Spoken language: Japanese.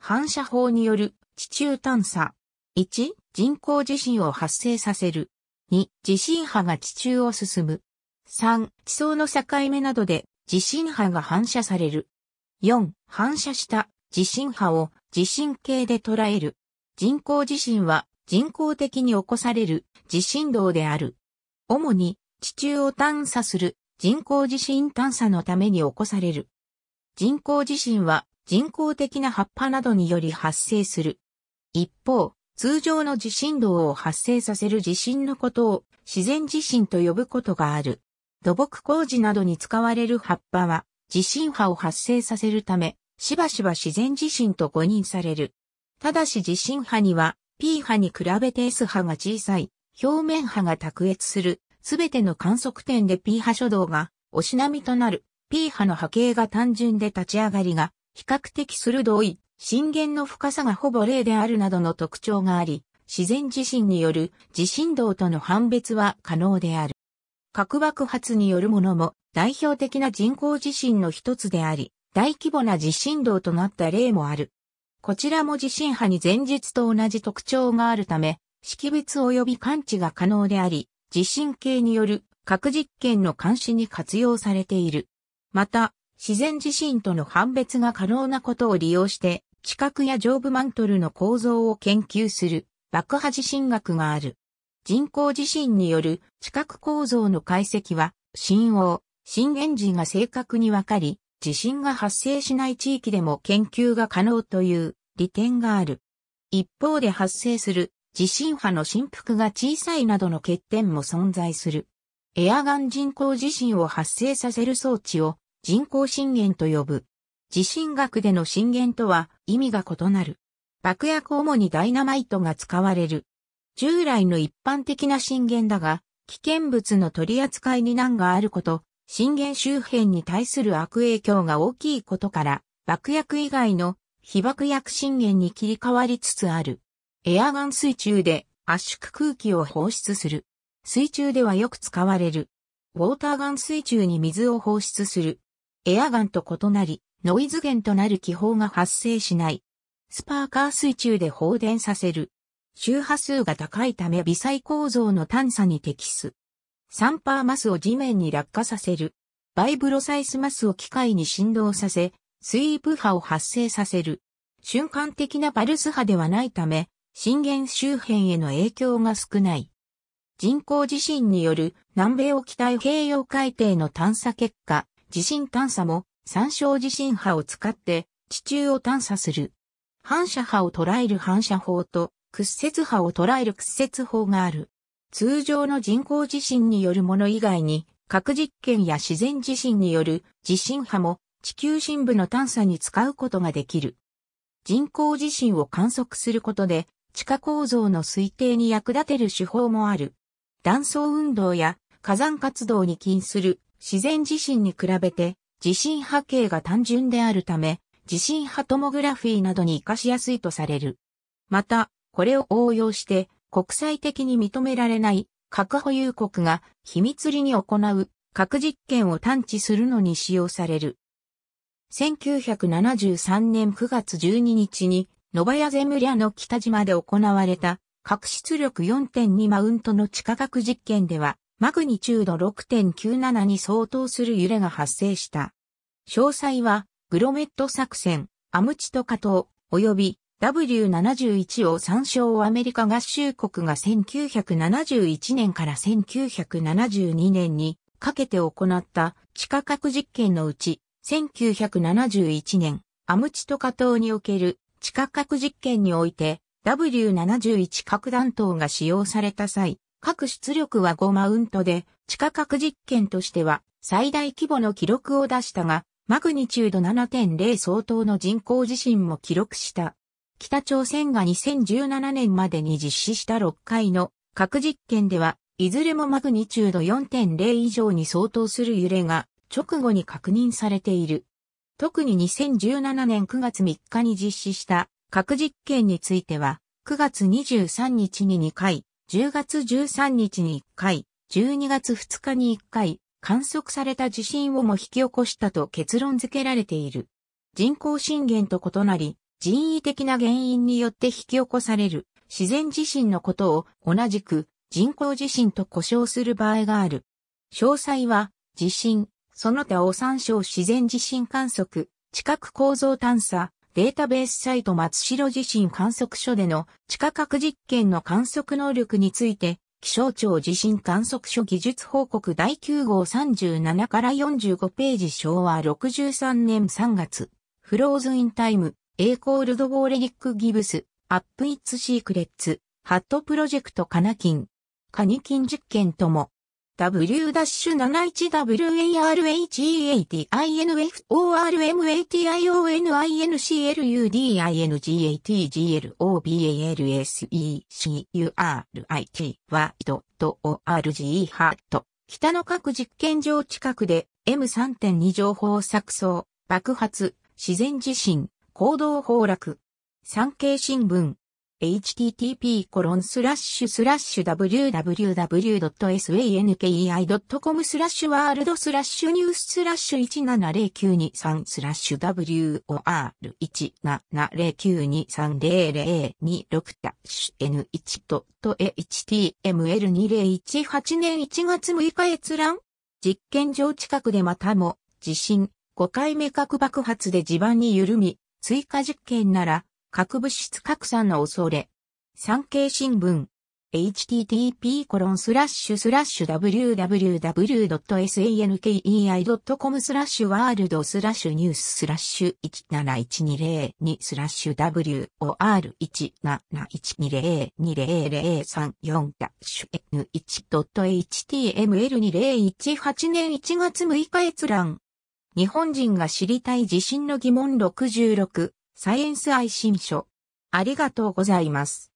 反射法による地中探査。1、人工地震を発生させる。2、地震波が地中を進む。3、地層の境目などで地震波が反射される。4、反射した地震波を地震計で捉える。人工地震は人工的に起こされる地震動である。主に地中を探査する人工地震探査のために起こされる。人工地震は人工的な葉っぱなどにより発生する。一方、通常の地震動を発生させる地震のことを自然地震と呼ぶことがある。土木工事などに使われる葉っぱは地震波を発生させるため、しばしば自然地震と誤認される。ただし地震波には P 波に比べて S 波が小さい、表面波が卓越する、すべての観測点で P 波初動がおしなみとなる P 波の波形が単純で立ち上がりが比較的鋭い、震源の深さがほぼ0であるなどの特徴があり、自然地震による地震動との判別は可能である。核爆発によるものも代表的な人工地震の一つであり、大規模な地震動となった例もある。こちらも地震波に前日と同じ特徴があるため、識別及び感知が可能であり、地震計による核実験の監視に活用されている。また、自然地震との判別が可能なことを利用して、地殻や上部マントルの構造を研究する爆破地震学がある。人工地震による地殻構造の解析は、震央、震源時が正確にわかり、地震が発生しない地域でも研究が可能という利点がある。一方で発生する地震波の振幅が小さいなどの欠点も存在する。エアガン人工地震を発生させる装置を人工震源と呼ぶ。地震学での震源とは意味が異なる。爆薬主にダイナマイトが使われる。従来の一般的な震源だが、危険物の取り扱いに難があること、震源周辺に対する悪影響が大きいことから、爆薬以外の被爆薬震源に切り替わりつつある。エアガン水中で圧縮空気を放出する。水中ではよく使われる。ウォーターガン水中に水を放出する。エアガンと異なり、ノイズ源となる気泡が発生しない。スパーカー水中で放電させる。周波数が高いため微細構造の探査に適す。サンパーマスを地面に落下させる。バイブロサイスマスを機械に振動させ、スイープ波を発生させる。瞬間的なパルス波ではないため、震源周辺への影響が少ない。人工地震による南米沖太平洋海底の探査結果、地震探査も参照地震波を使って地中を探査する。反射波を捉える反射法と屈折波を捉える屈折法がある。通常の人工地震によるもの以外に核実験や自然地震による地震波も地球深部の探査に使うことができる。人工地震を観測することで地下構造の推定に役立てる手法もある。断層運動や火山活動に起因する自然地震に比べて地震波形が単純であるため、地震波トモグラフィーなどに活かしやすいとされる。また、これを応用して国際的に認められない核保有国が秘密裏に行う核実験を探知するのに使用される。1973年9月12日にノバヤゼムリャの北島で行われた核出力4.2マウントの地下核実験ではマグニチュード6.97に相当する揺れが発生した。詳細は、グロメット作戦、アムチトカ島、及び W71 を参照アメリカ合衆国が1971年から1972年にかけて行った地下核実験のうち、1971年、アムチトカ島における地下核実験において W71 核弾頭が使用された際、各出力は5マウントで、地下核実験としては最大規模の記録を出したが、マグニチュード7.0相当の人工地震も記録した。北朝鮮が2017年までに実施した6回の核実験では、いずれもマグニチュード4.0以上に相当する揺れが直後に確認されている。特に2017年9月3日に実施した核実験については、9月23日に2回、10月13日に1回、12月2日に1回、観測された地震をも引き起こしたと結論付けられている。人工震源と異なり、人為的な原因によって引き起こされる自然地震のことを同じく人工地震と呼称する場合がある。詳細は地震、その他を参照自然地震観測、地殻構造探査、データベースサイト松代地震観測所での地下核実験の観測能力について、気象庁地震観測所技術報告第9号37から45ページ昭和63年3月、フローズインタイム、エイコールドボーレリックギブス、アップイッツシークレッツ、ハットプロジェクトカナキン、カニキン実験とも、w 7 1 w a r h e a t i n f o r m a t i o n i n c l u d i n g a t g l o b a l s e c u r i t ワイドと ORG h ッ t 北の各実験場近くで M3.2 情報錯綜、爆発、自然地震、行動崩落。産経新聞。h t t p w w w s a n k i c o m スラッシュワールドスラッシュニューススラッシュ1 7 0 9 2 3スラッシュ WOR170923002 ダッシュ N1 ドッ HTML2018 年1月6日閲覧実験場近くでまたも地震5回目核爆発で地盤に緩み追加実験なら核物質拡散の恐れ。産経新聞。http www.sankei.com スラッシュワールドスラッシュニューススラッシュ1712002スラッシュ WOR17120200034 ダッシュ N1.html2018 年1月6日閲覧日本人が知りたい地震の疑問66サイエンス愛新書。ありがとうございます。